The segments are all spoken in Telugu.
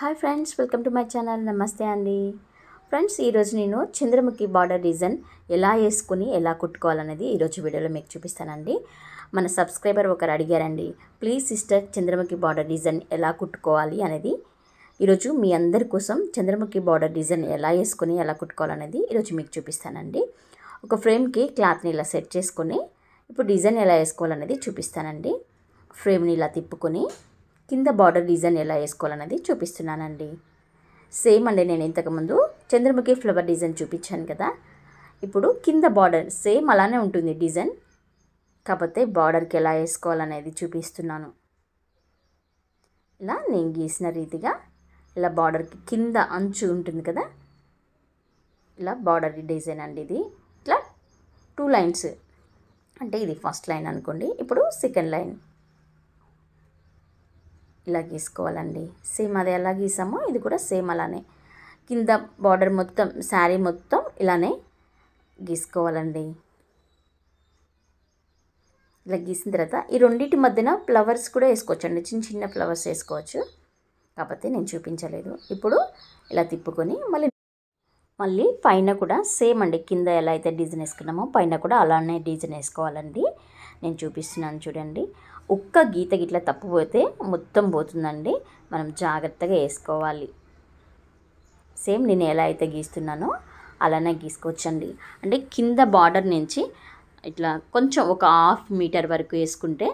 hi friends welcome to my channel నమస్తే అండి ఫ్రెండ్స్ ఈరోజు నేను చంద్రముఖి బార్డర్ డిజైన్ ఎలా వేసుకుని ఎలా కుట్టుకోవాలనేది ఈరోజు వీడియోలో మీకు చూపిస్తానండి మన సబ్స్క్రైబర్ ఒకరు అడిగారండి please sister Chandramukhi border design ఎలా కుట్టుకోవాలి అనేది ఈరోజు మీ అందరి కోసం చంద్రముఖి బార్డర్ డిజైన్ ఎలా వేసుకుని ఎలా కుట్టుకోవాలనేది ఈరోజు మీకు చూపిస్తానండి ఒక ఫ్రేమ్కి క్లాత్ని ఇలా సెట్ చేసుకొని ఇప్పుడు డిజైన్ ఎలా వేసుకోవాలనేది చూపిస్తానండి ఫ్రేమ్ని ఇలా తిప్పుకొని కింద బార్డర్ డిజైన్ ఎలా వేసుకోవాలన్నది చూపిస్తున్నానండి సేమ్ అండి నేను ఇంతకుముందు చంద్రముఖి ఫ్లవర్ డిజైన్ చూపించాను కదా ఇప్పుడు కింద బార్డర్ సేమ్ అలానే ఉంటుంది డిజైన్ కాకపోతే బార్డర్కి ఎలా వేసుకోవాలనేది చూపిస్తున్నాను ఇలా నేను గీసిన రీతిగా ఇలా బార్డర్కి కింద అంచు ఉంటుంది కదా ఇలా బార్డర్ డిజైన్ అండి ఇది ఇట్లా టూ లైన్స్ అంటే ఇది ఫస్ట్ లైన్ అనుకోండి ఇప్పుడు సెకండ్ లైన్ ఇలా గీసుకోవాలండి సేమ్ అది ఎలా గీసామో ఇది కూడా సేమ్ అలానే కింద బార్డర్ మొత్తం శారీ మొత్తం ఇలానే గీసుకోవాలండి ఇలా గీసిన తర్వాత ఈ రెండింటి మధ్యన ఫ్లవర్స్ కూడా వేసుకోవచ్చండి చిన్న చిన్న ఫ్లవర్స్ వేసుకోవచ్చు కాకపోతే నేను చూపించలేదు ఇప్పుడు ఇలా తిప్పుకొని మళ్ళీ మళ్ళీ పైన కూడా సేమ్ అండి కింద ఎలా అయితే డిజైన్ వేసుకున్నామో పైన కూడా అలానే డిజైన్ వేసుకోవాలండి నేను చూపిస్తున్నాను చూడండి ఒక్క గీత గిట్ల తప్పిపోతే మొత్తం పోతుందండి మనం జాగ్రత్తగా వేసుకోవాలి సేమ్ నేను ఎలా అయితే గీస్తున్నానో అలానే గీసుకోవచ్చండి అంటే కింద బార్డర్ నుంచి ఇట్లా కొంచెం ఒక హాఫ్ మీటర్ వరకు వేసుకుంటే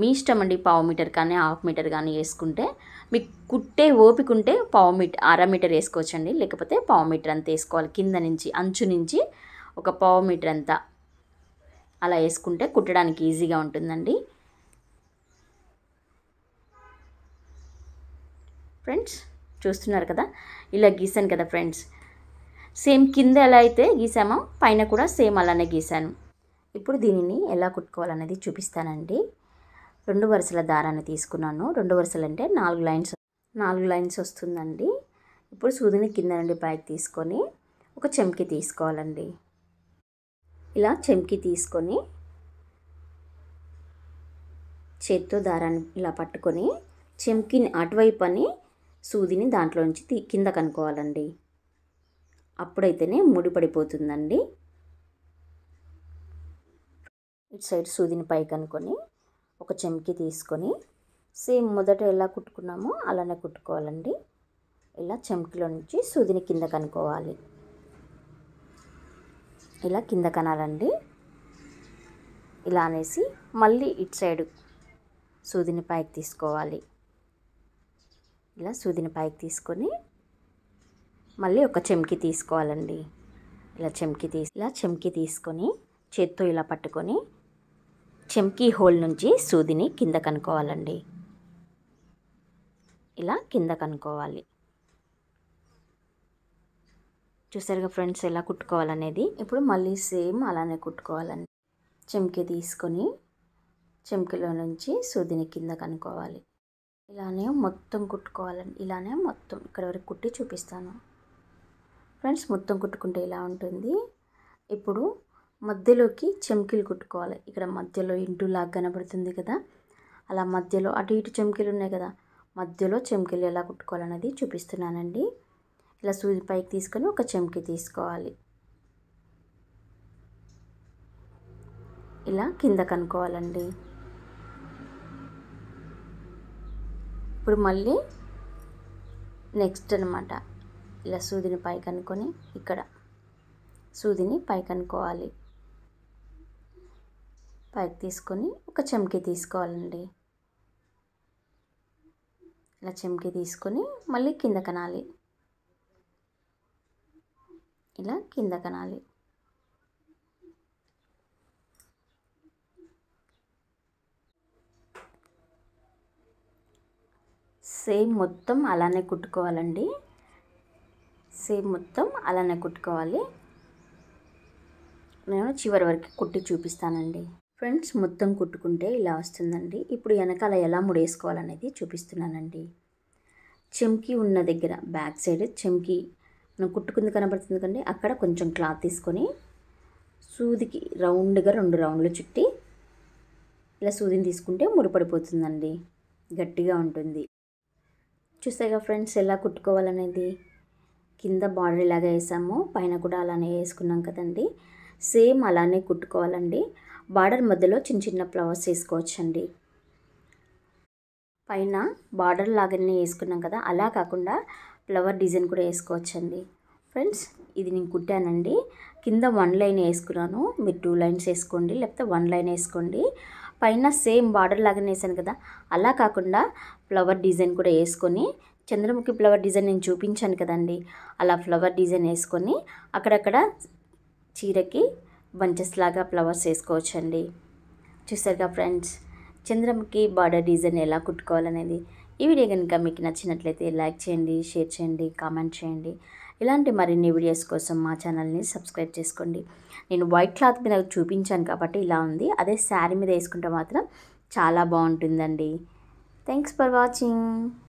మీ ఇష్టం అండి పావు మీటర్ కానీ హాఫ్ మీటర్ కానీ వేసుకుంటే మీకు కుట్టే ఓపిక ఉంటే పావు మీటర్ అర మీటర్ వేసుకోవచ్చండి లేకపోతే పావు మీటర్ అంత వేసుకోవాలి కింద నుంచి అంచు నుంచి ఒక పావు మీటర్ అంతా అలా వేసుకుంటే కుట్టడానికి ఈజీగా ఉంటుందండి ఫ్రెండ్స్ చూస్తున్నారు కదా ఇలా గీసాను కదా ఫ్రెండ్స్ సేమ్ కింద ఎలా అయితే గీసామో పైన కూడా సేమ్ అలానే గీసాను ఇప్పుడు దీనిని ఎలా కుట్టుకోవాలనేది చూపిస్తానండి రెండు వరుసల దారాన్ని తీసుకున్నాను రెండు వరుసలు అంటే నాలుగు లైన్స్ నాలుగు లైన్స్ వస్తుందండి ఇప్పుడు సూదిని కింద నుండి పైకి తీసుకొని ఒక చెంకి తీసుకోవాలండి ఇలా చెంకి తీసుకొని చేత్తో దారాన్ని ఇలా పట్టుకొని చెంకిని అటువైపు అని సూదిని దాంట్లో నుంచి కింద కనుక్కోవాలండి అప్పుడైతేనే ముడి పడిపోతుందండి ఇటు సైడ్ సూదిని పై కనుక్కొని ఒక చెంకి తీసుకొని సేమ్ మొదట ఎలా కుట్టుకున్నామో అలానే కుట్టుకోవాలండి ఇలా చెంకిలో నుంచి సూదిని కింద కనుక్కోవాలి ఇలా కింద కనాలండి ఇలా అనేసి మళ్ళీ ఇటు సైడ్ సూదిని పైకి తీసుకోవాలి ఇలా సూదిని పైకి తీసుకొని మళ్ళీ ఒక చెంకి తీసుకోవాలండి ఇలా చెంకి తీసి ఇలా చెంకి తీసుకొని చేత్తో ఇలా పట్టుకొని చెంకి హోల్ నుంచి సూదిని కింద కనుక్కోవాలండి ఇలా కింద కనుక్కోవాలి చూసారుగా ఫ్రెండ్స్ ఎలా కుట్టుకోవాలనేది ఇప్పుడు మళ్ళీ సేమ్ అలానే కుట్టుకోవాలండి చెంకి తీసుకొని చెంకిలో నుంచి సూదిని కింద కనుక్కోవాలి ఇలానే మొత్తం కుట్టుకోవాలండి ఇలానే మొత్తం ఇక్కడ వరకు కుట్టి చూపిస్తాను ఫ్రెండ్స్ మొత్తం కుట్టుకుంటే ఇలా ఉంటుంది ఇప్పుడు మధ్యలోకి చెంకీలు కుట్టుకోవాలి ఇక్కడ మధ్యలో ఇంటూ లాగా కనబడుతుంది కదా అలా మధ్యలో అటు ఇటు చెంకీలు ఉన్నాయి కదా మధ్యలో చెంకీలు ఎలా కుట్టుకోవాలనేది చూపిస్తున్నానండి ఇలా సూది పైకి తీసుకొని ఒక చెంకీ తీసుకోవాలి ఇలా కింద కనుక్కోవాలండి ఇప్పుడు మళ్ళీ నెక్స్ట్ అనమాట ఇలా సూదిని పైకి అనుకొని ఇక్కడ సూదిని పైకి అనుకోవాలి పైకి తీసుకొని ఒక చెంకి తీసుకోవాలండి ఇలా చెంకి తీసుకొని మళ్ళీ కింద కనాలి ఇలా కింద కనాలి సేమ్ మొత్తం అలానే కుట్టుకోవాలండి సేమ్ మొత్తం అలానే కుట్టుకోవాలి నేను చివరి వరకు కుట్టి చూపిస్తానండి ఫ్రెండ్స్ మొత్తం కుట్టుకుంటే ఇలా వస్తుందండి ఇప్పుడు వెనకాల ఎలా ముడేసుకోవాలనేది చూపిస్తున్నానండి చెంకి ఉన్న దగ్గర బ్యాక్ సైడ్ చెంకి మనం కుట్టుకుంది కనబడుతుంది కండి అక్కడ కొంచెం క్లాత్ తీసుకొని సూదికి రౌండ్గా రెండు రౌండ్లు చుట్టి ఇలా సూదిని తీసుకుంటే ముడిపడిపోతుందండి గట్టిగా ఉంటుంది చూసాగా ఫ్రెండ్స్ ఎలా కుట్టుకోవాలనేది కింద బార్డర్ ఇలాగా వేసాము పైన కూడా అలానే వేసుకున్నాం కదండి సేమ్ అలానే కుట్టుకోవాలండి బార్డర్ మధ్యలో చిన్న చిన్న ఫ్లవర్స్ వేసుకోవచ్చండి పైన బార్డర్ లాగానే వేసుకున్నాం కదా అలా కాకుండా ఫ్లవర్ డిజైన్ కూడా వేసుకోవచ్చండి ఫ్రెండ్స్ ఇది నేను కుట్టానండి కింద వన్ లైన్ వేసుకున్నాను మీరు టూ లైన్స్ వేసుకోండి లేకపోతే వన్ లైన్ వేసుకోండి పైన సేమ్ బార్డర్ లాగానే వేసాను కదా అలా కాకుండా ఫ్లవర్ డిజైన్ కూడా వేసుకొని చంద్రముఖి ఫ్లవర్ డిజైన్ నేను చూపించాను కదండి అలా ఫ్లవర్ డిజైన్ వేసుకొని అక్కడక్కడ చీరకి బంచెస్ లాగా ఫ్లవర్స్ వేసుకోవచ్చండి చూసారుగా ఫ్రెండ్స్ చంద్రముఖి బార్డర్ డిజైన్ ఎలా కుట్టుకోవాలనేది ఈ వీడియో కనుక మీకు నచ్చినట్లయితే లైక్ చేయండి షేర్ చేయండి కామెంట్ చేయండి ఇలాంటి మరిన్ని వీడియోస్ కోసం మా ఛానల్ని సబ్స్క్రైబ్ చేసుకోండి నేను వైట్ క్లాత్ మీద చూపించాను కాబట్టి ఇలా ఉంది అదే శారీ మీద వేసుకుంటే మాత్రం చాలా బాగుంటుందండి థ్యాంక్స్ ఫర్ వాచింగ్